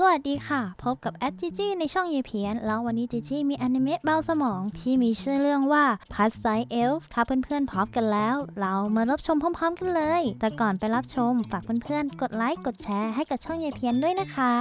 สวัสดีค่ะพบกับ แอดจีจีในช่องยีเพียน แล้ววันนี้จีจีมีอนิเมะเบาสมองที่มีชื่อเรื่องว่าพัสไซเอลฟ์ถ้าเพื่อน ๆ พร้อมกันแล้ว เรามารับชมพร้อมๆกันเลย แต่ก่อนไปรับชม ฝากเพื่อนๆกดไลค์กดแชร์ให้กับช่องยีเพียนด้วยนะคะ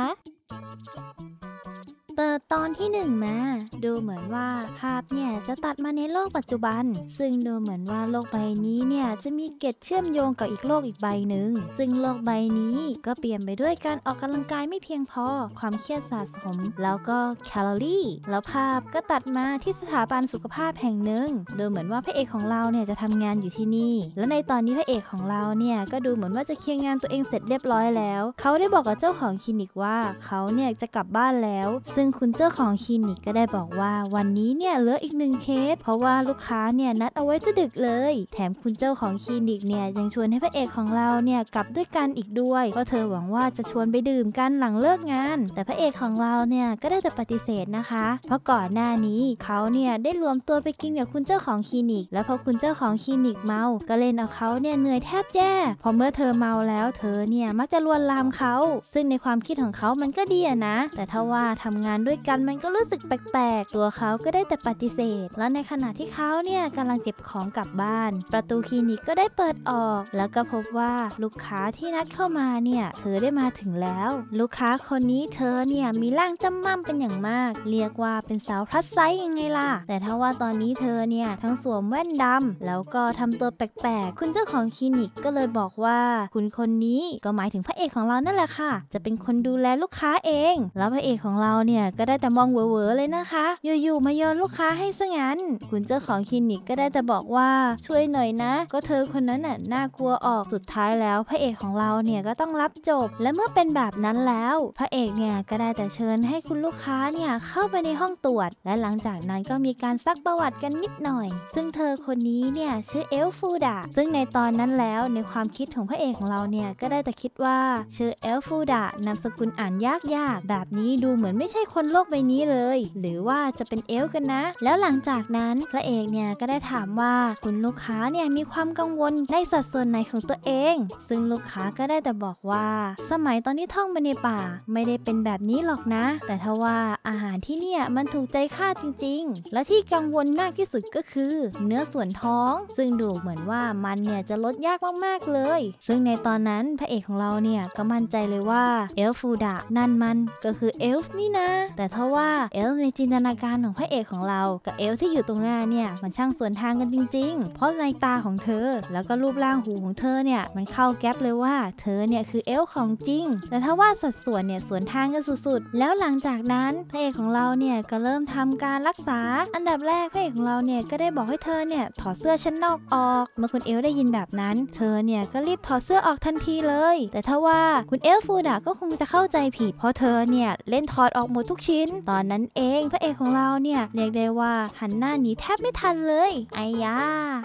เบิร์ตตอนที่1 มา ดูเหมือนว่าภาพเนี่ยจะตัดมาในโลกปัจจุบัน ซึ่งดูเหมือนว่าโลกใบนี้เนี่ยจะมีเกจเชื่อมโยงกับอีกโลกอีกใบหนึ่งซึ่งโลกใบนี้ก็เปลี่ยนไปด้วยการออกกำลังกายไม่เพียงพอความเครียดสะสม แล้วก็แคลอรี่แล้วภาพก็ตัดมาที่สถาบันสุขภาพแห่งหนึ่งดูเหมือนว่าพระเอกของเราเนี่ยจะทำงานอยู่ที่นี่ และในตอนนี้พระเอกของเราเนี่ยก็ดูเหมือนว่าจะเคลียร์งานตัวเองเสร็จเรียบร้อยแล้ว เขาได้บอกกับเจ้าของคลินิกว่าเขาเนี่ยจะกลับบ้านแล้ว ซึ่งคุณเจ้าของคลินิกก็ได้บอกว่า วันนี้เนี่ยเหลืออีกหนึ่งเคส เพราะว่าลูกค้าเนี่ยนัดเอาไว้จะดึกเลย แถมคุณเจ้าของคลินิกเนี่ยยังชวนให้พระเอกของเราเนี่ยกลับด้วยกันอีกด้วย เพราะเธอหวังว่าจะชวนไปดื่มกันหลังเลิกงาน แต่พระเอกของเราเนี่ยก็ได้แต่ปฏิเสธนะคะ เพราะก่อนหน้านี้เขาเนี่ยได้รวมตัวไปกินกับคุณเจ้าของคลินิก แล้วพอคุณเจ้าของคลินิกเมา ก็เล่นเอาเขาเนี่ยเหนื่อยแทบแย่พอเมื่อเธอเมาแล้ว เธอเนี่ยมักจะลวนลามเขาซึ่งในความคิดของเขามันก็ดีนะ แต่ถ้าว่าทำงานานด้วยกันมันก็รู้สึกแปลกๆ ตัวเขาก็ได้แต่ปฏิเสธ แล้วในขณะที่เขาเนี่ยกำลังเก็บของกลับบ้าน ประตูคลินิกก็ได้เปิดออก แล้วก็พบว่าลูกค้าที่นัดเข้ามาเนี่ยเธอได้มาถึงแล้ว ลูกค้าคนนี้เธอเนี่ยมีร่างจำม่ำเป็นอย่างมาก เรียกว่าเป็นสาวพลัสไซส์ยังไงล่ะ แต่ถ้าว่าตอนนี้เธอเนี่ยทั้งสวมแว่นดำ แล้วก็ทำตัวแปลกๆ คุณเจ้าของคลินิกก็เลยบอกว่าคุณคนนี้ก็หมายถึงพระเอกของเรานั่นแหละค่ะ จะเป็นคนดูแลลูกค้าเอง แล้วพระเอกของเราเนี่ยก็ได้แต่มองเวอๆเลยนะคะอยู่ๆมาโยนลูกค้าให้ซะงั้นคุณเจ้าของคลินิกก็ได้แต่บอกว่าช่วยหน่อยนะ ก็เธอคนนั้นน่ะน่ากลัวออกสุดท้ายแล้ว พระเอกของเราเนี่ยก็ต้องรับจบและเมื่อเป็นแบบนั้นแล้ว พระเอกเนี่ยก็ได้แต่เชิญให้คุณลูกค้าเนี่ยเข้าไปในห้องตรวจ และหลังจากนั้นก็มีการซักประวัติกันนิดหน่อย ซึ่งเธอคนนี้เนี่ยชื่อเอลฟูดาซึ่งในตอนนั้นแล้วในความคิดของพระเอกของเราเนี่ยก็ได้แต่คิดว่า ชื่อเอลฟูดานามสกุลอ่านยากๆแบบนี้ดูเหมือนไม่ใช่คคนโลกใบนี้เลย หรือว่าจะเป็นเอลกันนะ แล้วหลังจากนั้นพระเอกเนี่ยก็ได้ถามว่าคุณลูกค้าเนี่ยมีความกังวลในสัดส่วนไหนของตัวเอง ซึ่งลูกค้าก็ได้แต่บอกว่า สมัยตอนที่ท่องไปในป่าไม่ได้เป็นแบบนี้หรอกนะ แต่ทว่าอาหารที่เนี่ยมันถูกใจข้าจริง ๆ และที่กังวลมากที่สุดก็คือ เนื้อส่วนท้องซึ่งดูเหมือนว่ามันเนี่ยจะลดยากมากๆเลย ซึ่งในตอนนั้นพระเอกของเราเนี่ยก็มั่นใจเลยว่าเอลฟูดะนั่นมันก็คือเอลฟ์นี่นะแต่ทว่าเอลในจินตนาการของพระเอกของเรา กับเอลที่อยู่ตรงหน้าเนี่ยมันช่างสวนทางกันจริง ๆ เพราะในตาของเธอแล้วก็รูปร่างหูของเธอเนี่ยมันเข้าแก๊ปเลยว่า เธอเนี่ยคือเอลของจริง แต่ทว่าสัดส่วนเนี่ยสวนทางกันสุดๆแล้วหลังจากนั้นพระเอกของเราเนี่ยก็เริ่มทำการรักษาอันดับแรกพระเอกของเราเนี่ยก็ได้บอกให้เธอเนี่ยถอดเสื้อชั้นนอกออก เมื่อคุณเอลได้ยินแบบนั้น เธอเนี่ยก็รีบถอดเสื้อออกทันทีเลย แต่ทว่าคุณเอลฟูดาก็คงจะเข้าใจผิด เพราะเธอเนี่ยเล่นถอดออกหมดทุกชิ้น ตอนนั้นเองพระเอก ของเราเนี่ยเรียกได้ว่าหันหน้าหนีแทบไม่ทันเลย ไอ้ยา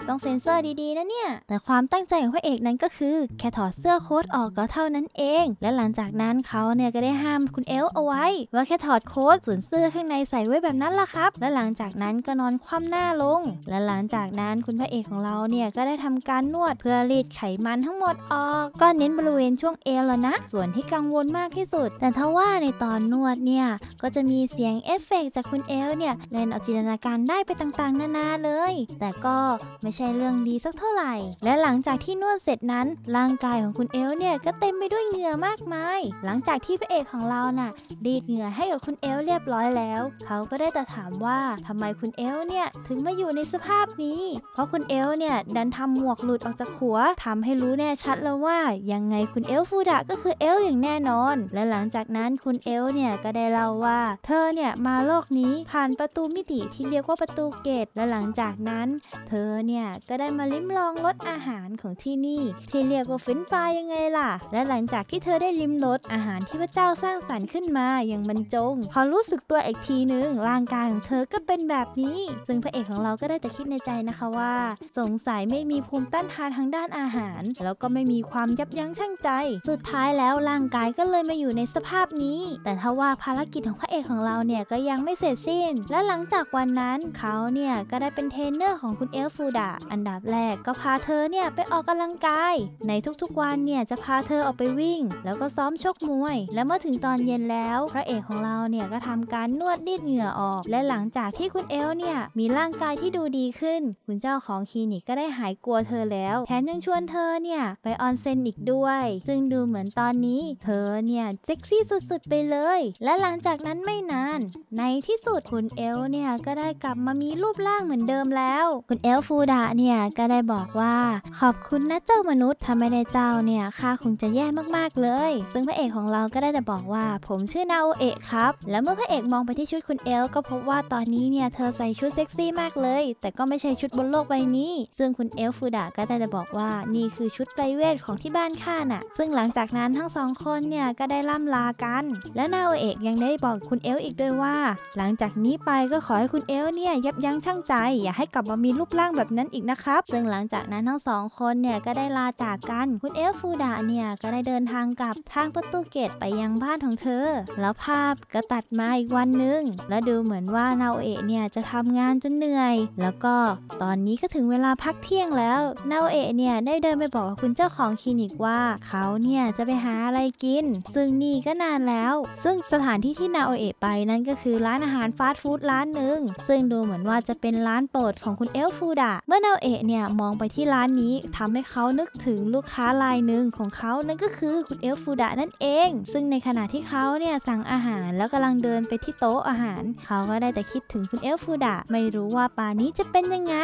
ต้องเซ็นเซอร์ดีๆนะเนี่ย แต่ความตั้งใจของพระเอกนั้นก็คือแค่ถอดเสื้อโค้ทออกก็เท่านั้นเอง และหลังจากนั้นเขาเนี่ยก็ได้ห้ามคุณเอลเอาไว้ ว่าแค่ถอดโค้ทส่วนเสื้อข้างในใส่ไว้แบบนั้นล่ะครับ และหลังจากนั้นก็นอนคว่ำหน้าลง และหลังจากนั้นคุณพระเอกของเราเนี่ยก็ได้ทำการนวดเพื่อรีดไขมันทั้งหมดออก ก็เน้นบริเวณช่วงเอลแล้วนะ ส่วนที่กังวลมากที่สุด แต่ทว่าในตอนนวดเนี่ยก็จะมีเสียงเอฟเฟกจากคุณเอลเนี่ยเล่นเอาจินตนาการได้ไปต่างๆนานาเลย แต่ก็ไม่ใช่เรื่องดีสักเท่าไหร่ และหลังจากที่นวดเสร็จนั้น ร่างกายของคุณเอลเนี่ยก็เต็มไปด้วยเหงื่อมากมาย หลังจากที่พระเอกของเราน่ะดีดเหงื่อให้กับคุณเอลเรียบร้อยแล้ว เขาก็ได้แต่ถามว่าทำไมคุณเอลเนี่ยถึงมาอยู่ในสภาพนี้ เพราะคุณเอลเนี่ยดันทำหมวกหลุดออกจากหัวทำให้รู้แน่ชัดแล้วว่า ยังไงคุณเอลฟูดะก็คือเอลอย่างแน่นอน และหลังจากนั้นคุณเอลเนี่ยก็ได้เล่าว่าเธอเนี่ยมาโลกนี้ผ่านประตูมิติที่เรียกว่าประตูเกต และหลังจากนั้นเธอเนี่ยก็ได้มาลิ้มลองรสอาหารของที่นี่ที่เรียกว่าฟินฟายยังไงล่ะ และหลังจากที่เธอได้ลิ้มรสอาหารที่พระเจ้าสร้างสรรค์ขึ้นมาอย่างบรรจง พอรู้สึกตัวอีกทีนึงร่างกายของเธอก็เป็นแบบนี้ซึ่งพระเอกของเราก็ได้แต่คิดในใจนะคะว่า สงสัยไม่มีภูมิต้านทานทางด้านอาหาร แล้วก็ไม่มีความยับยั้งชั่งใจ สุดท้ายแล้วร่างกายก็เลยมาอยู่ในสภาพนี้ แต่ถ้าว่าภารกิจพระเอกของเราเนี่ยก็ยังไม่เสร็จสิ้น และหลังจากวันนั้นเขาเนี่ยก็ได้เป็นเทรนเนอร์ ของคุณเอลฟูดาอันดับแรกก็พาเธอเนี่ยไปออกกำลังกาย ในทุกๆวันเนี่ยจะพาเธอออกไปวิ่ง แล้วก็ซ้อมชกมวย และเมื่อถึงตอนเย็นแล้ว พระเอกของเราเนี่ยก็ทำการนวดดีดเหงื่อออก และหลังจากที่คุณเอลเนี่ยมีร่างกายที่ดูดีขึ้น คุณเจ้าของคลินิกก็ได้หายกลัวเธอแล้วแถมยังชวนเธอเนี่ยไปออนเซ็นอีกด้วย ซึ่งดูเหมือนตอนนี้เธอเนี่ยเซ็กซี่สุดๆไปเลย และหลังจากนั้นไม่นานในที่สุดคุณเอลเนี่ยก็ได้กลับมามีรูปร่างเหมือนเดิมแล้ว คุณเอลฟูดะเนี่ยก็ได้บอกว่าขอบคุณนะเจ้ามนุษย์ถ้าไม่ได้เจ้าเนี่ยข้าคงจะแย่มากๆเลย ซึ่งพระเอกของเราก็ได้แต่บอกว่า ผมชื่อนาโอเอะครับและเมื่อพระเอกมองไปที่ชุดคุณเอลก็พบว่าตอนนี้เนี่ยเธอใส่ชุดเซ็กซี่มากเลยแต่ก็ไม่ใช่ชุดบนโลกใบนี้ ซึ่งคุณเอลฟูดะก็ได้แต่บอกว่า นี่คือชุดไพรเวทของที่บ้านข้าน่ะซึ่งหลังจากนั้นทั้งสองคนเนี่ยก็ได้ล่ำลากัน และนาโอเอะยังได้บอกอกคุณเอลอีกด้วยว่า หลังจากนี้ไปก็ขอให้คุณเอลเนี่ยยับยั้งชั่งใจ อย่าให้กลับมามีรูปร่างแบบนั้นอีกนะครับ ซึ่งหลังจากนั้น ทั้งสองคนเนี่ยก็ได้ลาจากกันคุณเอลฟูดะเนี่ยก็ได้เดินทางกลับทางประตูเกตไปยังบ้านของเธอ แล้วภาพก็ตัดมาอีกวันหนึ่งและดูเหมือนว่านาโอเอะเนี่ยจะทำงานจนเหนื่อย แล้วก็ตอนนี้ก็ถึงเวลาพักเที่ยงแล้ว นาโอเอะเนี่ยได้เดินไปบอกคุณเจ้าของคลินิกว่าเขาเนี่ยจะไปหาอะไรกิน ซึ่งนี่ก็นานแล้วซึ่งสถานที่ที่นาาโอเอะไปนั่นก็คือร้านอาหารฟาสต์ฟู้ดร้านหนึ่งซึ่งดูเหมือนว่าจะเป็นร้านโปรดของคุณเอลฟูดะเมื่อนาโอเอะเนี่ยมองไปที่ร้านนี้ทำให้เขานึกถึงลูกค้ารายหนึ่งของเขานั่นก็คือคุณเอลฟูดะนั่นเองซึ่งในขณะที่เขาเนี่ยสั่งอาหารแล้วกำลังเดินไปที่โต๊ะอาหาร เขาก็ได้แต่คิดถึงคุณเอลฟูดะไม่รู้ว่าปานี้จะเป็นยังไง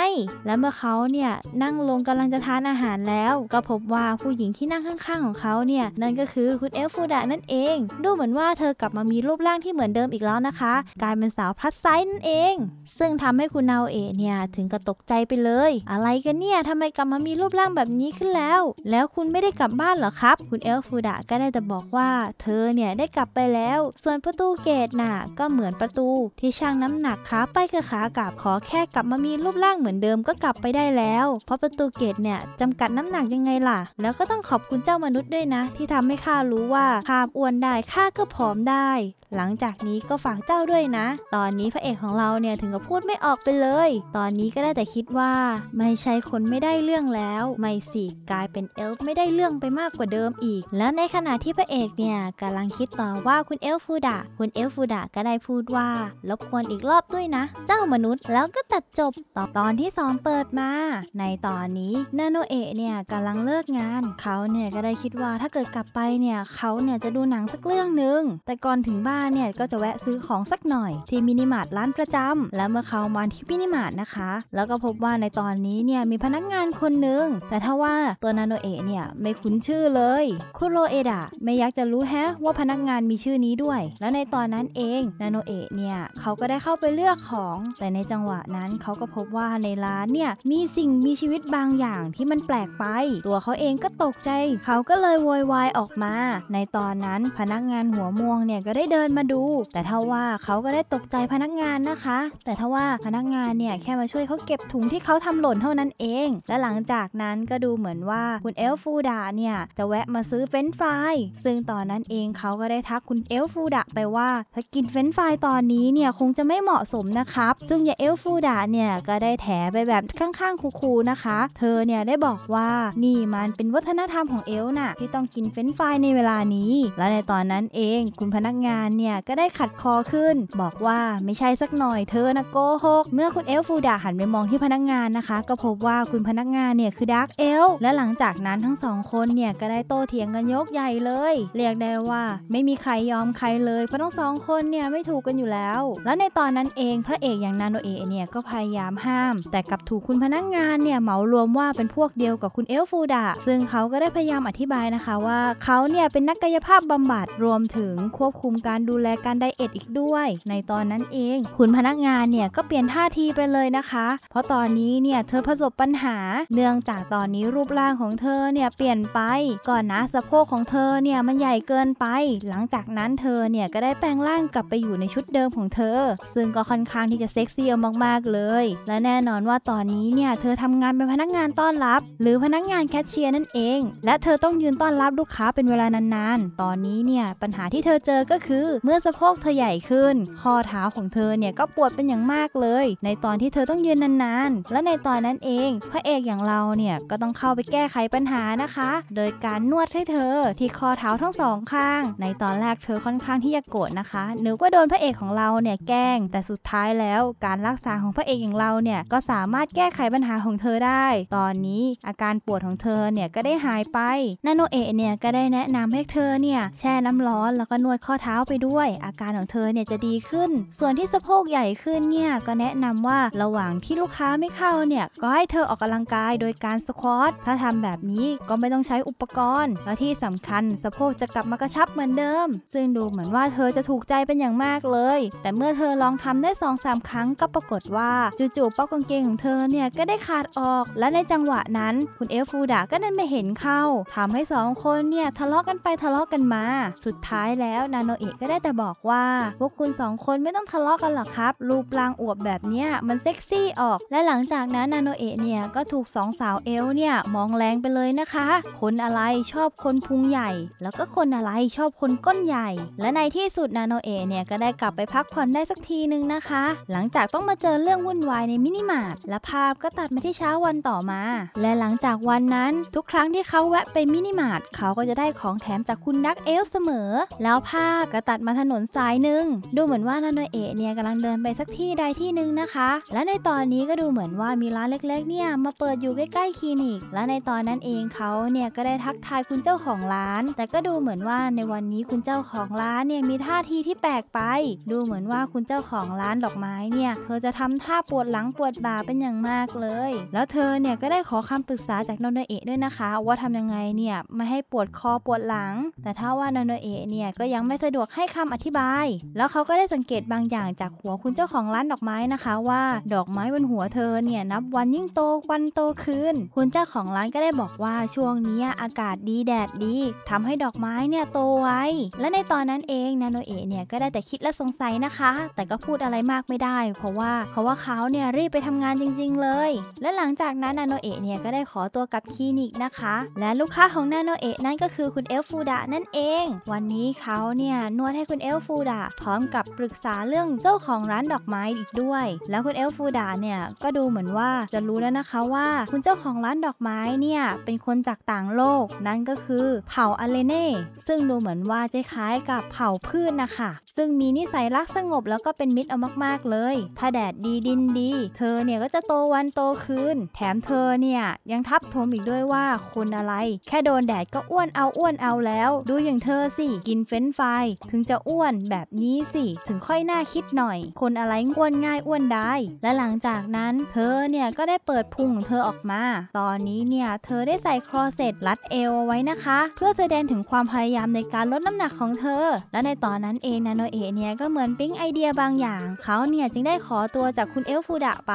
และเมื่อเขาเนี่ยนั่งลงกำลังจะทานอาหารแล้ว ก็พบว่าผู้หญิงที่นั่งข้าง ๆของเขาเนี่ยนั่นก็คือคุณเอลฟูดะนั่นเอง ดูเหมือนว่าเธอกลับมามีรูปร่างที่ที่เหมือนเดิมอีกแล้วนะคะ กลายเป็นสาวพลัสไซส์นั่นเอง ซึ่งทำให้คุณนาเอเนี่ยถึงกับตกใจไปเลย อะไรกันเนี่ยทำไมกลับมามีรูปร่างแบบนี้ขึ้นแล้ว แล้วคุณไม่ได้กลับบ้านเหรอครับ คุณเอลฟูดะก็ได้แต่บอกว่า เธอเนี่ยได้กลับไปแล้ว ส่วนประตูเกตน่ะ ก็เหมือนประตูที่ช่างน้ำหนักขาไปกับขากลับขอแค่กลับมามีรูปร่างเหมือนเดิมก็กลับไปได้แล้ว เพราะประตูเกตเนี่ยจำกัดน้ำหนักยังไงล่ะ แล้วก็ต้องขอบคุณเจ้ามนุษย์ด้วยนะ ที่ทำให้ข้ารู้ว่าข้าอ้วนได้ข้าก็ผอมได้หลังจากนี้ก็ฝากเจ้าด้วยนะ ตอนนี้พระเอกของเราเนี่ยถึงกับพูดไม่ออกไปเลย ตอนนี้ก็ได้แต่คิดว่า ไม่ใช่คนไม่ได้เรื่องแล้ว ไม่สิกลายเป็นเอลฟ์ไม่ได้เรื่องไปมากกว่าเดิมอีก และในขณะที่พระเอกเนี่ยกำลังคิดต่อว่าคุณเอลฟูดะ คุณเอลฟูดะก็ได้พูดว่ารบกวนอีกรอบด้วยนะ เจ้ามนุษย์แล้วก็ตัดจบต่อตอนที่2เปิดมาในตอนนี้นาโนเอะเนี่ยกำลังเลิกงาน เขาเนี่ยก็ได้คิดว่าถ้าเกิดกลับไปเนี่ยเขาเนี่ยจะดูหนังสักเรื่องหนึ่งแต่ก่อนถึงบ้านาเนี่ยก็จะแวะซื้อของสักหน่อยที่มินิมาร์ทร้านประจำ แล้วเมื่อเขามาที่มินิมาร์ทนะคะ แล้วก็พบว่าในตอนนี้เนี่ยมีพนักงานคนหนึ่ง แต่ถ้าว่าตัวนาโนเอะเนี่ยไม่คุ้นชื่อเลย คุโรเอดะไม่อยากจะรู้แฮะว่าพนักงานมีชื่อนี้ด้วย แล้วในตอนนั้นเองนาโนเอะเนี่ยเขาก็ได้เข้าไปเลือกของ แต่ในจังหวะนั้นเขาก็พบว่าในร้านเนี่ยมีสิ่งมีชีวิตบางอย่างที่มันแปลกไป ตัวเขาเองก็ตกใจเขาก็เลยโวยวายออกมา ในตอนนั้นพนักงานหัวม่วงเนี่ยก็ได้เดินนมาดูแต่ทว่าเขาก็ได้ตกใจพนักงานนะคะ แต่ทว่าพนักงานเนี่ยแค่มาช่วยเขาเก็บถุงที่เขาทำหล่นเท่านั้นเอง และหลังจากนั้นก็ดูเหมือนว่าคุณเอลฟูดาเนี่ยจะแวะมาซื้อเฟรนฟรายซึ่งตอนนั้นเองเขาก็ได้ทักคุณเอลฟูดาไปว่า ถ้ากินเฟรนฟรายตอนนี้เนี่ยคงจะไม่เหมาะสมนะครับซึ่งยาเอลฟูดาเนี่ยก็ได้แถไปแบบข้างๆคูๆนะคะ เธอเนี่ยได้บอกว่านี่มันเป็นวัฒนธรรมของเอลน่ะที่ต้องกินเฟรนฟรายในเวลานี้ และในตอนนั้นเองคุณพนักงานเนี่ยก็ได้ขัดคอขึ้น บอกว่าไม่ใช่สักหน่อยเธอนะโกหกเมื่อคุณเอลฟูดาหันไปมองที่พนักงานนะคะ ก็พบว่าคุณพนักงานเนี่ยคือดาร์กเอลและหลังจากนั้นทั้งสองคนเนี่ยก็ได้โตเถียงกันยกใหญ่เลย เรียกได้ว่าไม่มีใครยอมใครเลย เพราะทั้งสองคนเนี่ยไม่ถูกกันอยู่แล้ว แล้วในตอนนั้นเองพระเอกอย่างนาโนเอเนี่ยก็พยายามห้าม แต่กลับถูกคุณพนักงานเนี่ยเหมารวมว่าเป็นพวกเดียวกับคุณเอลฟูดาซึ่งเขาก็ได้พยายามอธิบายนะคะว่าเขาเนี่ยเป็นนักกายภาพบำบัดรวมถึงควบคุมการดูแลการไดเอทอีกด้วย ในตอนนั้นเอง คุณพนักงานเนี่ยก็เปลี่ยนท่าทีไปเลยนะคะ เพราะตอนนี้เนี่ยเธอประสบปัญหา เนื่องจากตอนนี้รูปร่างของเธอเนี่ยเปลี่ยนไปก่อนนะสะโพกของเธอเนี่ยมันใหญ่เกินไป หลังจากนั้นเธอเนี่ยก็ได้แปลงร่างกลับไปอยู่ในชุดเดิมของเธอ ซึ่งก็ค่อนข้างที่จะเซ็กซี่มาก ๆ เลย และแน่นอนว่าตอนนี้เนี่ยเธอทำงานเป็นพนักงานต้อนรับ หรือพนักงานแคชเชียร์นั่นเอง และเธอต้องยืนต้อนรับลูกค้าเป็นเวลานาน ๆ ตอนนี้เนี่ย ปัญหาที่เธอเจอ ก็คือเมื่อสะโพกเธอใหญ่ขึ้นข้อเท้าของเธอเนี่ยก็ปวดเป็นอย่างมากเลย ในตอนที่เธอต้องยืนนานๆ และในตอนนั้นเองพระเอกอย่างเราเนี่ยก็ต้องเข้าไปแก้ไขปัญหานะคะ โดยการนวดให้เธอที่ข้อเท้าทั้งสองข้าง ในตอนแรกเธอค่อนข้างที่จะโกรธนะคะนูกว่าโดนพระเอกของเราเนี่ยแกล้งแต่สุดท้ายแล้ว การรักษาของพระเอกอย่างเราเนี่ยก็สามารถแก้ไขปัญหาของเธอได้ ตอนนี้อาการปวดของเธอเนี่ยก็ได้หายไปนาโนเอะเนี่ยก็ได้แนะนำให้เธอเนี่ยแช่น้ำร้อน แล้วก็นวดข้อเท้าไปด้วย อาการของเธอเนี่ยจะดีขึ้น ส่วนที่สะโพกใหญ่ขึ้นเนี่ยก็แนะนำว่าระหว่างที่ลูกค้าไม่เข้าเนี่ยก็ให้เธอออกกำลังกายโดยการสควอตถ้าทำแบบนี้ก็ไม่ต้องใช้อุปกรณ์ และที่สำคัญสะโพกจะกลับมากระชับเหมือนเดิม ซึ่งดูเหมือนว่าเธอจะถูกใจเป็นอย่างมากเลย แต่เมื่อเธอลองทำได้2อสาครั้งก็ปรากฏว่าจู่ๆป๊อกกางเกงของเธอเนี่ยก็ได้ขาดออก และในจังหวะนั้นคุณเอลฟูดาก็นั่นไม่เห็นเข้า ทำให้2คนเนี่ยทะเลาะกันไปทะเลาะกันมาสุดท้ายแล้วนาโนเอะก็ได้แต่บอกว่าพวกคุณสองคนไม่ต้องทะเลาะกกันหรอกครับ รูปร่างอวบแบบเนี้ยมันเซ็กซี่ออก และหลังจากนั้นนาโนเอะเนี่ยก็ถูกสองสาวเอลเนี่ย มองแรงไปเลยนะคะ คนอะไรชอบคนพุงใหญ่ แล้วก็คนอะไรชอบคนก้นใหญ่ และในที่สุดนาโนเอะเนี่ยก็ได้กลับไปพักผ่อนได้สักทีนึงนะคะ หลังจากต้องมาเจอเรื่องวุ่นวายในมินิมาร์ทและภาพก็ตัดมาที่เช้าวันต่อมา และหลังจากวันนั้นทุกครั้งที่เขาแวะไปมินิมาร์ทเขาก็จะได้ของแถมจากคุณดักเอลเสมอ แล้วภาพก็ตัดดมาถนนสายหนึ่งดูเหมือนว่านาโนเอะเนี่ยกำลังเดินไปสักที่ใดที่หนึ่งนะคะ และในตอนนี้ก็ดูเหมือนว่ามีร้านเล็กๆเนี่ยมาเปิดอยู่ใกล้ๆคลินิก และในตอนนั้นเองเขาเนี่ยก็ได้ทักทายคุณเจ้าของร้าน แต่ก็ดูเหมือนว่าในวันนี้คุณเจ้าของร้านเนี่ยมีท่าทีที่แปลกไป ดูเหมือนว่าคุณเจ้าของร้านดอกไม้เนี่ยเธอจะทำท่าปวดหลังปวดบ่าเป็นอย่างมากเลย แล้วเธอเนี่ยก็ได้ขอคำปรึกษาจากนาโนเอะด้วยนะคะ ว่าทำยังไงเนี่ยไม่ให้ปวดคอปวดหลังแต่ถ้าว่านาโนเอะเนี่ยก็ยังไม่สะดวกใหคำอธิบาย แล้วเขาก็ได้สังเกตบางอย่างจากหัวคุณเจ้าของร้านดอกไม้นะคะว่าดอกไม้บนหัวเธอเนี่ยนับวันยิ่งโตวันโตขึ้นคุณเจ้าของร้านก็ได้บอกว่าช่วงนี้อากาศดีแดดดี ทำให้ดอกไม้เนี่ยโตไวและในตอนนั้นเองนาโนเอะเนี่ยก็ได้แต่คิดและสงสัยนะคะแต่ก็พูดอะไรมากไม่ได้ เพราะว่าเพราะว่าเขาเนี่ยรีบไปทำงานจริง ๆ เลย และหลังจากนั้นนาโนเอะเนี่ยก็ได้ขอตัวกลับคลินิกนะคะและลูกค้าของนาโนเอะนั่นก็คือคุณเอลฟูดะนั่นเองวันนี้เขาเนี่ยนวดให้คุณเอลฟูดาพร้อมกับปรึกษาเรื่องเจ้าของร้านดอกไม้อีกด้วย แล้วคุณเอลฟูดาเนี่ยก็ดูเหมือนว่าจะรู้แล้วนะคะว่า คุณเจ้าของร้านดอกไม้เนี่ยเป็นคนจากต่างโลกนั่นก็คือเผ่าอเลเน่ซึ่งดูเหมือนว่าจะคล้ายกับเผ่าพืชนนะคะซึ่งมีนิสัยรักสงบแล้วก็เป็นมิตรเอามากๆเลยถ้าแดดดีดินดี เธอเนี่ยก็จะโตวันโตคืน แถมเธอเนี่ยยังทับทมอีกด้วยว่าคนอะไร แค่โดนแดดก็อ้วนเอาอ้วนเอาแล้ว ดูอย่างเธอสิกินเฟ้นไฟถึงจะอ้วนแบบนี้สิ ถึงค่อยน่าคิดหน่อย คนอะไรง่วนง่ายอ้วนได้ และหลังจากนั้นเธอเนี่ยก็ได้เปิดพุงเธอออกมา ตอนนี้เนี่ยเธอได้ใส่คลอเซ็ตรัดเอวเอาไว้นะคะ เพื่อแสดงถึงความพยายามในการลดน้ำหนักของเธอ และในตอนนั้นเองนาโนเอะเนี่ยก็เหมือนปิ๊งไอเดียบางอย่างเขาเนี่ยจึงได้ขอตัวจากคุณเอลฟูดะไป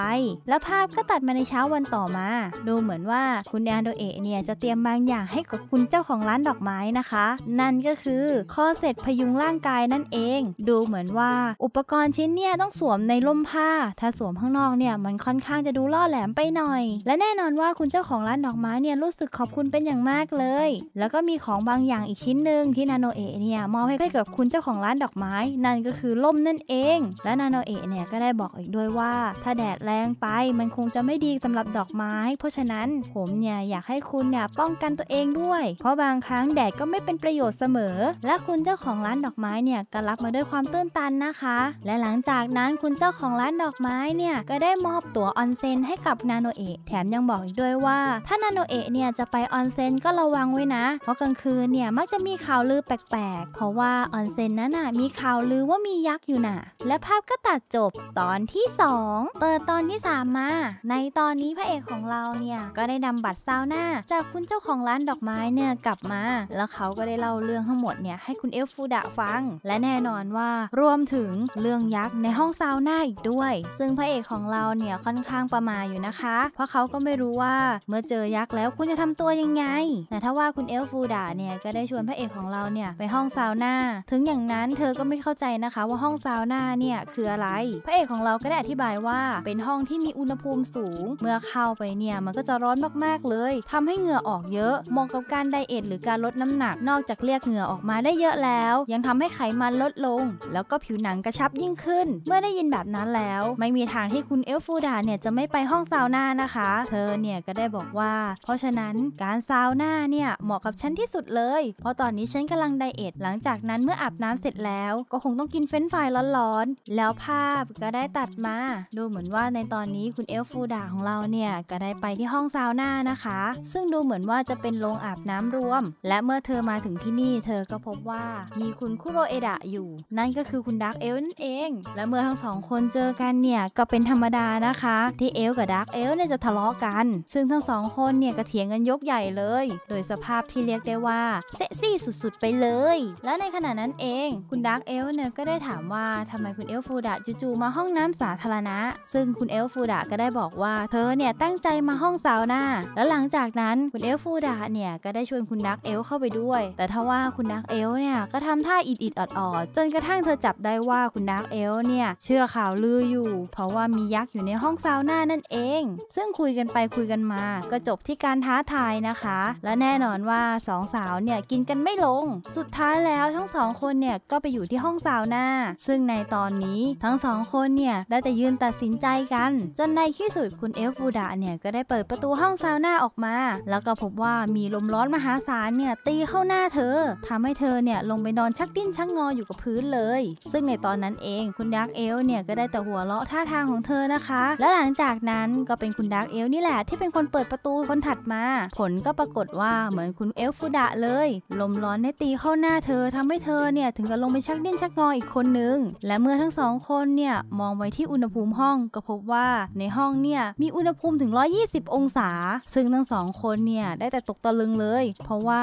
และภาพก็ตัดมาในเช้าวันต่อมา ดูเหมือนว่าคุณนาโนเอะเนี่ยจะเตรียมบางอย่างให้กับคุณเจ้าของร้านดอกไม้นะคะ นั่นก็คือคลอเซ็ตพยุงร่างกายนั่นเองดูเหมือนว่าอุปกรณ์ชิ้นเนี่ยต้องสวมในร่มผ้า ถ้าสวมข้างนอกเนี่ยมันค่อนข้างจะดูล่อแหลมไปหน่อย และแน่นอนว่าคุณเจ้าของร้านดอกไม้เนี่ยรู้สึกขอบคุณเป็นอย่างมากเลย แล้วก็มีของบางอย่างอีกชิ้นหนึ่งที่นาโนเอะเนี่ยมอบให้กับคุณเจ้าของร้านดอกไม้นั่นก็คือล่มนั่นเอง และนาโนเอะเนี่ยก็ได้บอกอีกด้วยว่าถ้าแดดแรงไปมันคงจะไม่ดีสำหรับดอกไม้ เพราะฉะนั้นผมเนี่ยอยากให้คุณเนี่ยป้องกันตัวเองด้วย เพราะบางครั้งแดดก็ไม่เป็นประโยชน์เสมอ และคุณเจ้าของร้านดอกไม้ม้เนี่ยก็รับมาด้วยความตื้นตันนะคะ และหลังจากนั้นคุณเจ้าของร้านดอกไม้เนี่ยก็ได้มอบตั๋วออนเซ็นให้กับนาโนเอะแถมยังบอกอีกด้วยว่าถ้านาโนเอะเนี่ยจะไปออนเซ็นก็ระวังไว้นะเพราะกลางคืนเนี่ยมักจะมีข่าวลือแปลกๆ เพราะว่าออนเซ็นนั้นน่ะมีข่าวลือว่ามียักษ์อยู่น่ะ และภาพก็ตัดจบตอนที่2เปิดตอนที่3มาในตอนนี้พระเอกของเราเนี่ยก็ได้นำบัตรซาวน่าจากคุณเจ้าของร้านดอกไม้เนี่ยกลับมา แล้วเขาก็ได้เล่าเรื่องทั้งหมดเนี่ยให้คุณเอลฟูดะฟัังและแน่นอนว่ารวมถึงเรื่องยักษ์ในห้องซาวน่าอีกด้วย ซึ่งพระเอกของเราเนี่ยค่อนข้างประมาอยู่นะคะ เพราะเขาก็ไม่รู้ว่าเมื่อเจอยักษ์แล้วคุณจะทำตัวยังไง แต่ถ้าว่าคุณเอลฟูดาเนี่ยก็ได้ชวนพระเอกของเราเนี่ยไปห้องซาวน่าถึงอย่างนั้นเธอก็ไม่เข้าใจนะคะว่าห้องซาวน่าเนี่ยคืออะไร พระเอกของเราก็ได้อธิบายว่าเป็นห้องที่มีอุณหภูมิสูง เมื่อเข้าไปเนี่ยมันก็จะร้อนมากๆเลย ทำให้เหงื่อออกเยอะเหมาะกับการไดเอทหรือการลดน้ำหนัก นอกจากเรียกเหงื่อออกมาได้เยอะแล้วยังทำใให้ไขมันลดลง แล้วก็ผิวหนังกระชับยิ่งขึ้น เมื่อได้ยินแบบนั้นแล้วไม่มีทางที่คุณเอลฟูดาเนี่ยจะไม่ไปห้องซาวน่านะคะ เธอเนี่ยก็ได้บอกว่า เพราะฉะนั้นการซาวน่าเนี่ยเหมาะกับฉันที่สุดเลย เพราะตอนนี้ฉันกำลังไดเอทหลังจากนั้นเมื่ออาบน้ำเสร็จแล้ว ก็คงต้องกินเฟรนฟรายร้อนๆแล้วภาพก็ได้ตัดมา ดูเหมือนว่าในตอนนี้คุณเอลฟูดาของเราเนี่ยก็ได้ไปที่ห้องซาวน่านะคะ ซึ่งดูเหมือนว่าจะเป็นโรงอาบน้ำรวม และเมื่อเธอมาถึงที่นี่ เธอก็พบว่ามีคุณคู่โบเอดะอยู่นั่นก็คือคุณดักเอลนั่นเอง และเมื่อทั้งสองคนเจอกันเนี่ยก็เป็นธรรมดานะคะ ที่เอลกับดักเอลเนี่ยจะทะเลาะกัน ซึ่งทั้งสองคนเนี่ยก็เถียงกันยกใหญ่เลย โดยสภาพที่เรียกได้ว่าเซ็กซี่สุดๆไปเลย และในขณะนั้นเองคุณดักเอลเนี่ยก็ได้ถามว่าทำไมคุณเอลฟูดะจู่ๆมาห้องน้ำสาธารณะ ซึ่งคุณเอลฟูดะก็ได้บอกว่า เธอเนี่ยตั้งใจมาห้องสาวหน้าแล้วหลังจากนั้นคุณเอลฟูดะเนี่ยก็ได้ชวนคุณดักเอลเข้าไปด้วย แต่ทว่าคุณดักเอลเนี่ยก็ทำท่าอิดอิดออดๆจนกระทั่งเธอจับได้ว่าคุณดาร์กเอลเนี่ยเชื่อข่าวลืออยู่ เพราะว่ามียักษ์อยู่ในห้องซาวน่านั่นเอง ซึ่งคุยกันไปคุยกันมา ก็จบที่การท้าทายนะคะ และแน่นอนว่าสองสาวเนี่ยกินกันไม่ลง สุดท้ายแล้วทั้งสองคนเนี่ยก็ไปอยู่ที่ห้องซาวน่าซึ่งในตอนนี้ทั้งสองคนเนี่ยได้แต่ยืนตัดสินใจกันจนในที่สุดคุณเอลฟูดาเนี่ยก็ได้เปิดประตูห้องซาวน่าออกมา แล้วก็พบว่ามีลมร้อนมหาศาลเนี่ยตีเข้าหน้าเธอ ทำให้เธอเนี่ยลงไปนอนชักดิ้นชักงออยู่กับพื้นเลย ซึ่งในตอนนั้นเองคุณดาร์กเอลเนี่ยก็ได้แต่หัวเราะท่าทางของเธอนะคะ และหลังจากนั้นก็เป็นคุณดาร์กเอลนี่แหละ ที่เป็นคนเปิดประตูคนถัดมา ผลก็ปรากฏว่าเหมือนคุณเอลฟูดะเลย ลมร้อนได้ตีเข้าหน้าเธอทำให้เธอเนี่ยถึงกับลงไปชักดิ้นชักงออีกคนนึง และเมื่อทั้งสองคนเนี่ยมองไปที่อุณหภูมิห้องก็พบว่าในห้องเนี่ยมีอุณหภูมิถึง120 องศา ซึ่งทั้งสอง คนเนี่ยได้แต่ตกตะลึงเลย เพราะว่า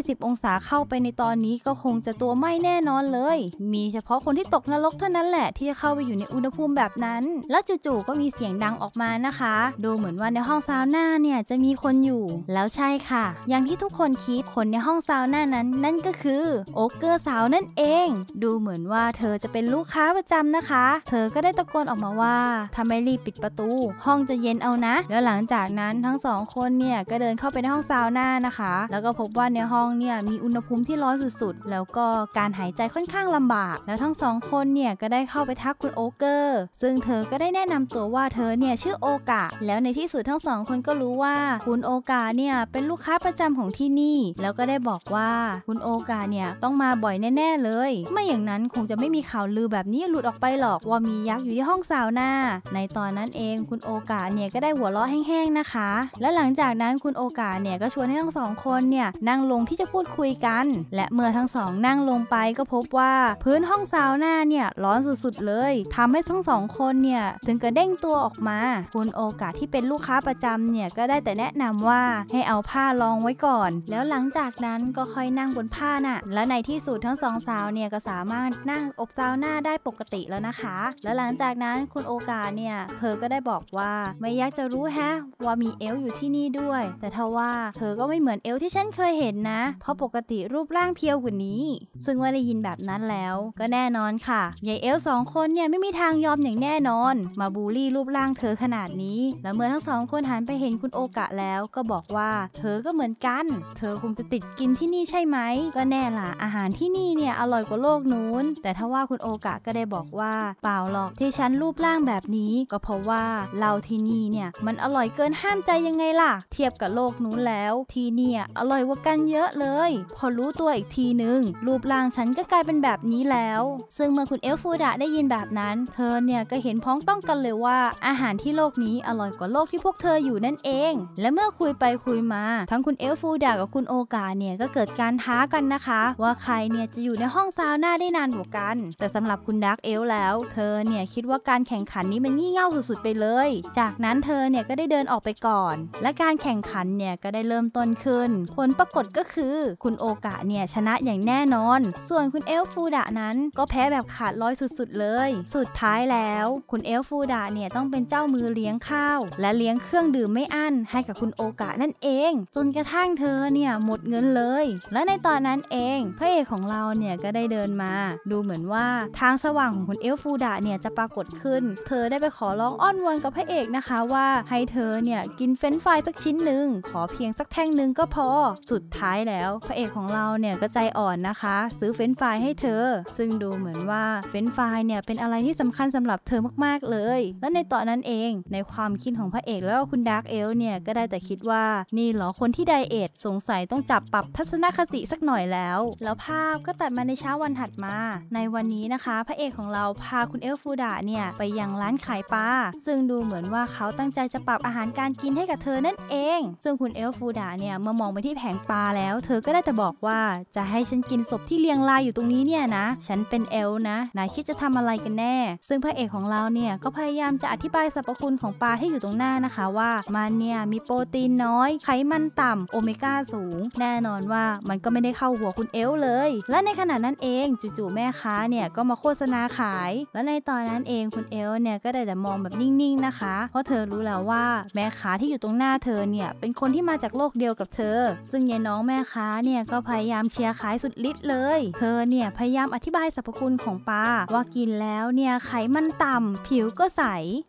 120 องศาเข้าไปในตอนนี้ก็คงจะตัวไหมแน่นอนเลย มีเฉพาะคนที่ตกนรกเท่านั้นแหละ ที่จะเข้าไปอยู่ในอุณหภูมิแบบนั้น แล้วจู่ๆก็มีเสียงดังออกมานะคะ ดูเหมือนว่าในห้องซาวน่าเนี่ยจะมีคนอยู่แล้วใช่ค่ะ อย่างที่ทุกคนคิดคนในห้องซาวน่านั้น นั่นก็คือโอเกอร์สาวนั่นเอง ดูเหมือนว่าเธอจะเป็นลูกค้าประจำนะคะ เธอก็ได้ตะโกนออกมาว่าทำไมรีบปิดประตู ห้องจะเย็นเอานะแล้วหลังจากนั้นทั้งสองคนเนี่ยก็เดินเข้าไปในห้องซาวน่านะคะ แล้วก็พบว่าในห้องเนี่ยมีอุณหภูมิที่ร้อนสุด ๆ แล้วก็การการหายใจค่อนข้างลำบากแล้วทั้งสองคนเนี่ยก็ได้เข้าไปทักคุณโอเกอร์ซึ่งเธอก็ได้แนะนำตัวว่าเธอเนี่ยชื่อโอกะแล้วในที่สุดทั้งสองคนก็รู้ว่าคุณโอกะเนี่ยเป็นลูกค้าประจำของที่นี่ แล้วก็ได้บอกว่าคุณโอกะเนี่ยต้องมาบ่อยแน่ๆเลยไม่อย่างนั้นคงจะไม่มีข่าวลือแบบนี้หลุดออกไปหรอกว่ามียักษ์อยู่ที่ห้องสาวหน้าในตอนนั้นเองคุณโอกะเนี่ยก็ได้หัวเราะแห้งๆนะคะ และหลังจากนั้นคุณโอกะเนี่ยก็ชวนให้ทั้งสองคนเนี่ยนั่งลงที่จะพูดคุยกันและเมื่อทั้งสองนั่งลงไปไปก็พบว่าพื้นห้องซาวน่าเนี่ยร้อนสุด ๆเลย ทำให้ทั้งสองคนเนี่ยถึงกระเด้งตัวออกมาคุณโอกาสที่เป็นลูกค้าประจำเนี่ยก็ได้แต่แนะนำว่าให้เอาผ้ารองไว้ก่อน แล้วหลังจากนั้นก็ค่อยนั่งบนผ้าน่ะแล้วในที่สุดทั้งสองสาวเนี่ยก็สามารถนั่งอบซาวน่าได้ปกติแล้วนะคะ แล้วหลังจากนั้นคุณโอกาสเนี่ยเธอก็ได้บอกว่าไม่อยากจะรู้แฮะ ว่ามีเอลอยู่ที่นี่ด้วย แต่ทว่า เธอก็ไม่เหมือนเอลที่ฉันเคยเห็นนะ เพราะปกติรูปร่างเพียวกว่านี้ ซึ่งมื่อได้ยินแบบนั้นแล้ว ก็แน่นอนค่ะยายเอลสองคนเนี่ยไม่มีทางยอมอย่างแน่นอน มาบูลลี่รูปร่างเธอขนาดนี้ แล้วเมื่อทั้งสองคนหันไปเห็นคุณโอกะแล้วก็บอกว่า เธอก็เหมือนกัน เธอคงจะติดกินที่นี่ใช่ไหมก็แน่ล่ะอาหารที่นี่เนี่ยอร่อยกว่าโลกนู้น แต่ถ้าว่าคุณโอกะก็ได้บอกว่าเปล่าหรอกที่ฉันรูปร่างแบบนี้ก็เพราะว่าเราที่นี่เนี่ยมันอร่อยเกินห้ามใจยังไงล่ะ เทียบกับโลกนู้นแล้ว ที่นี่อร่อยกว่ากันเยอะเลย พอรู้ตัวอีกทีนึงรูปร่างางฉันก็กลายเป็นแบบนี้แล้ว ซึ่งเมื่อคุณเอลฟูดะได้ยินแบบนั้น เธอเนี่ยก็เห็นพ้องต้องกันเลยว่า อาหารที่โลกนี้อร่อยกว่าโลกที่พวกเธออยู่นั่นเอง และเมื่อคุยไปคุยมาทั้งคุณเอลฟูดะกับคุณโอกาเนี่ยก็เกิดการท้ากันนะคะ ว่าใครเนี่ยจะอยู่ในห้องซาวน่าได้นานกว่ากัน แต่สำหรับคุณดักเอลแล้ว เธอเนี่ยคิดว่าการแข่งขันนี้มันงี่เง่าสุดๆไปเลย จากนั้นเธอเนี่ยก็ได้เดินออกไปก่อน และการแข่งขันเนี่ยก็ได้เริ่มต้นขึ้น ผลปรากฏก็คือคุณโอกะเนี่ยชนะอย่างแน่นอนส่วนคุณเอลฟูดะนั้นก็แพ้แบบขาดลอยสุดๆเลย สุดท้ายแล้ว คุณเอลฟูดะเนี่ยต้องเป็นเจ้ามือเลี้ยงข้าวและเลี้ยงเครื่องดื่มไม่อั้นให้กับคุณโอกะนั่นเอง จนกระทั่งเธอเนี่ยหมดเงินเลย และในตอนนั้นเองพระเอกของเราเนี่ยก็ได้เดินมา ดูเหมือนว่าทางสว่างของคุณเอลฟูดะเนี่ย จะปรากฏขึ้น เธอได้ไปขอร้องอ้อนวอนกับพระเอกนะคะว่าให้เธอเนี่ยกินเฟรนฟรายสักชิ้นหนึ่งขอเพียงสักแท่งหนึ่งก็พอ สุดท้ายแล้ว พระเอกของเราเนี่ยก็ใจอ่อนนะคะซื้อเฟ้นฟายให้เธอ ซึ่งดูเหมือนว่าเฟ้นฟายเนี่ย เป็นอะไรที่สำคัญสำหรับเธอมากๆเลย และในตอนนั้นเองในความคิดของพระเอกแล้วคุณดาร์กเอลเนี่ยก็ได้แต่คิดว่านี่เหรอคนที่ไดเอทสงสัยต้องจับปรับทัศนคติสักหน่อยแล้ว แล้วภาพก็ตัดมาในเช้าวันถัดมา ในวันนี้นะคะ พระเอกของเราพาคุณเอลฟูดาเนี่ยไปยังร้านขายปลาซึ่งดูเหมือนว่าเขาตั้งใจจะปรับอาหารการกินให้กับเธอนั่นเอง ซึ่งคุณเอลฟูดาเนี่ยเมื่อมองไปที่แผงปลาแล้วเธอก็ได้แต่บอกว่าจะให้ฉันกินศพที่เลี้ยงงลายอยู่ตรงนี้เนี่ยนะฉันเป็นเอลนะนายคิดจะทำอะไรกันแน่ ซึ่งพระเอกของเราเนี่ยก็พยายามจะอธิบายสรรพคุณของปลาให้อยู่ตรงหน้านะคะว่ามันเนี่ยมีโปรตีนน้อยไขมันต่ำโอเมก้าสูง แน่นอนว่ามันก็ไม่ได้เข้าหัวคุณเอลเลย และในขณะนั้นเองจู่ๆแม่ค้าเนี่ยก็มาโฆษณาขาย และในตอนนั้นเองคุณเอลเนี่ยก็ได้แต่มองแบบนิ่งๆนะคะ เพราะเธอรู้แล้วว่าแม่ค้าที่อยู่ตรงหน้าเธอเนี่ยเป็นคนที่มาจากโลกเดียวกับเธอ ซึ่งยายน้องแม่ค้าเนี่ยก็พยายามเชียร์ขายสุดฤทธิ์เลยเธอเนี่ยพยายามอธิบายสรรพคุณของปลาว่ากินแล้วเนี่ยไขมันต่ำผิวก็ใส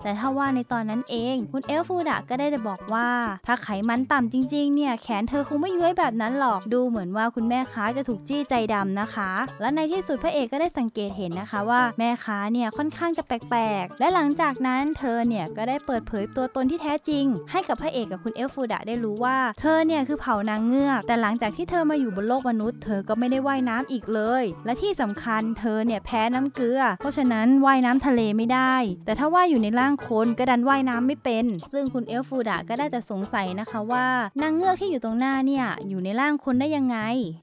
แต่ถ้าว่าในตอนนั้นเองคุณเอลฟูดะก็ได้แต่บอกว่าถ้าไขมันต่ำจริงๆเนี่ยแขนเธอคงไม่ย้วยแบบนั้นหรอกดูเหมือนว่าคุณแม่ค้าจะถูกจี้ใจดำนะคะ และในที่สุดพระเอกก็ได้สังเกตเห็นนะคะว่าแม่ค้าเนี่ยค่อนข้างจะแปลกๆ และหลังจากนั้นเธอเนี่ยก็ได้เปิดเผยตัวตนที่แท้จริง ให้กับพระเอกกับคุณเอลฟูดะได้รู้ว่าเธอเนี่ยคือเผ่านางเงือกแต่หลังจากที่เธอมาอยู่บนโลกมนุษย์ เธอก็ไม่ได้ว่ายน้ำอีกเลยและที่สำคัญเธอเนี่ยแพ้น้ำเกลือเพราะฉะนั้นว่ายน้ำทะเลไม่ได้ แต่ถ้าว่ายอยู่ในร่างคนก็ดันว่ายน้ำไม่เป็น ซึ่งคุณเอลฟูดะก็ได้แต่สงสัยนะคะว่านางเงือกที่อยู่ตรงหน้าเนี่ยอยู่ในร่างคนได้ยังไง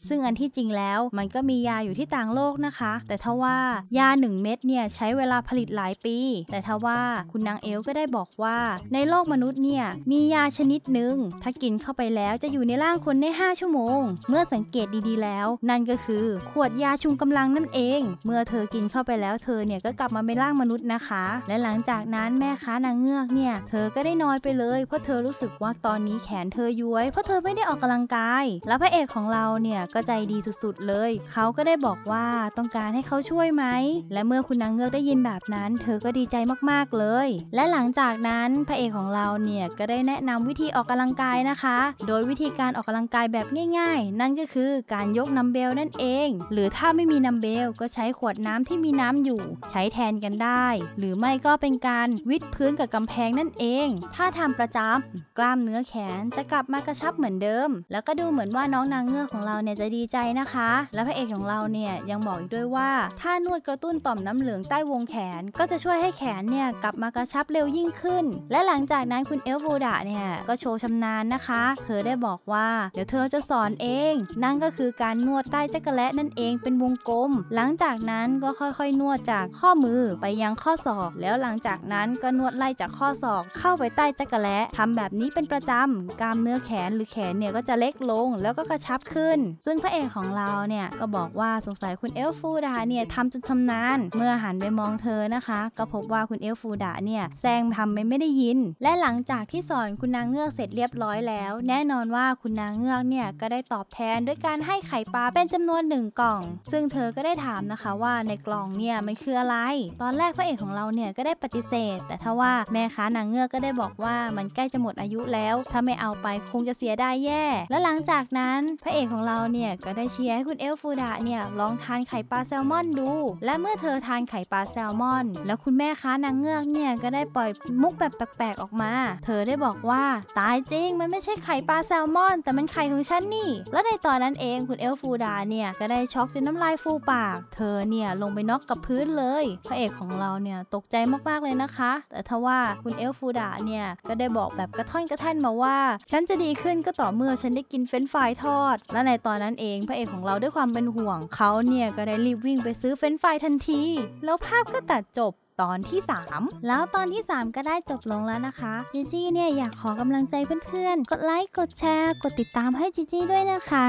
ซึ่งอันที่จริงแล้วมันก็มียาอยู่ที่ต่างโลกนะคะ แต่ถ้าว่ายา 1 เม็ดเนี่ยใช้เวลาผลิตหลายปี แต่ถ้าว่าคุณนางเอลก็ได้บอกว่า ในโลกมนุษย์เนี่ยมียาชนิดหนึ่งถ้ากินเข้าไปแล้วจะอยู่ในร่างคนได้ 5 ชั่วโมง เมื่อสังเกตดีๆแล้ว นั่นก็คือขวดยาชุมกำลังนั่นเอง เมื่อเธอกินเข้าไปแล้วเธอเนี่ยก็กลับมาเป็นร่างมนุษย์นะคะ และหลังจากนั้นแม่ค้านางเงือกเนี่ยเธอก็ได้นอนไปเลยเพราะเธอรู้สึกว่าตอนนี้แขนเธอย้วยเพราะเธอไม่ได้ออกกำลังกาย แล้วพระเอกของเราเนี่ยก็ใจดีสุดๆเลย เขาก็ได้บอกว่าต้องการให้เขาช่วยไหม และเมื่อคุณนางเงือกได้ยินแบบนั้น เธอก็ดีใจมากๆเลย และหลังจากนั้นพระเอกของเราเนี่ยก็ได้แนะนำวิธีออกกำลังกายนะคะ โดยวิธีการออกกำลังกายแบบง่าย ๆ นั่นก็คือการยกน้ำเบลนั่นเองหรือถ้าไม่มีน้ำเบลก็ใช้ขวดน้ำที่มีน้ำอยู่ ใช้แทนกันได้ หรือไม่ก็เป็นการวิดพื้นกับกำแพงนั่นเอง ถ้าทำประจำกล้ามเนื้อแขนจะกลับมากระชับเหมือนเดิม แล้วก็ดูเหมือนว่าน้องนางเงือกของเราเนี่ยจะดีใจนะคะ และพระเอกของเราเนี่ยยังบอกอีกด้วยว่า ถ้านวดกระตุ้นต่อมน้ำเหลืองใต้วงแขน ก็จะช่วยให้แขนเนี่ยกลับมากระชับเร็วยิ่งขึ้นและหลังจากนั้นคุณเอลโวดาเนี่ยก็โชว์ชำนาญนะคะเธอได้บอกว่า เดี๋ยวเธอจะสอนเอง นั่นก็คือการนวดใต้จักรและนั่นนั่นเองเป็นวงกลม หลังจากนั้นก็ค่อยๆนวดจากข้อมือไปยังข้อศอก แล้วหลังจากนั้นก็นวดไล่จากข้อศอก เข้าไปใต้จักระและทำแบบนี้เป็นประจำกล้ามเนื้อแขนหรือแขนเนี่ยก็จะเล็กลงแล้วก็กระชับขึ้น ซึ่งพระเอกของเราเนี่ยก็บอกว่าสงสัยคุณเอลฟูดาเนี่ยทำจนชำนาญเมื่อหันไปมองเธอนะคะ ก็พบว่าคุณเอลฟูดาเนี่ยแซงทำไปไม่ได้ยิน และหลังจากที่สอนคุณนางเงือกเสร็จเรียบร้อยแล้ว แน่นอนว่าคุณนางเงือกเนี่ยก็ได้ตอบแทนด้วยการให้ไข่ปลาเป็นจำนวนหนึ่งกล่องซึ่งเธอก็ได้ถามนะคะว่าในกล่องเนี่ยมันคืออะไร ตอนแรกพระเอกของเราเนี่ยก็ได้ปฏิเสธ แต่ถ้าว่าแม่ค้านางเงือกก็ได้บอกว่ามันใกล้จะหมดอายุแล้ว ถ้าไม่เอาไปคงจะเสียได้แย่ แล้วหลังจากนั้นพระเอกของเราเนี่ยก็ได้เชียร์ให้คุณเอลฟูดาเนี่ยลองทานไข่ปลาแซลมอนดู และเมื่อเธอทานไข่ปลาแซลมอน แล้วคุณแม่ค้านางเงือกเนี่ยก็ได้ปล่อยมุกแบบแปลกๆออกมา เธอได้บอกว่าตายจริงมันไม่ใช่ไข่ปลาแซลมอน แต่มันไข่ของฉันนี่ และในตอนนั้นเองคุณเอลฟูดาเนี่ยก็ได้ช็อกจนน้ำลายฟูปาก เธอเนี่ยลงไปน็อกกับพื้นเลย พระเอกของเราเนี่ยตกใจมากๆเลยนะคะ แต่ทว่าคุณเอลฟูดาเนี่ยก็ได้บอกแบบกระท่อนกระแท่นมาว่า ฉันจะดีขึ้นก็ต่อเมื่อฉันได้กินเฟรนฟรายทอด และในตอนนั้นเองพระเอกของเราด้วยความเป็นห่วงเขาเนี่ยก็ได้รีบวิ่งไปซื้อเฟรนฟรายทันที แล้วภาพก็ตัดจบตอนที่ 3 แล้วตอนที่3ก็ได้จบลงแล้วนะคะจีจี้เนี่ยอยากขอกำลังใจเพื่อนๆ กดไลค์กดแชร์กดติดตามให้จีจี้ด้วยนะคะ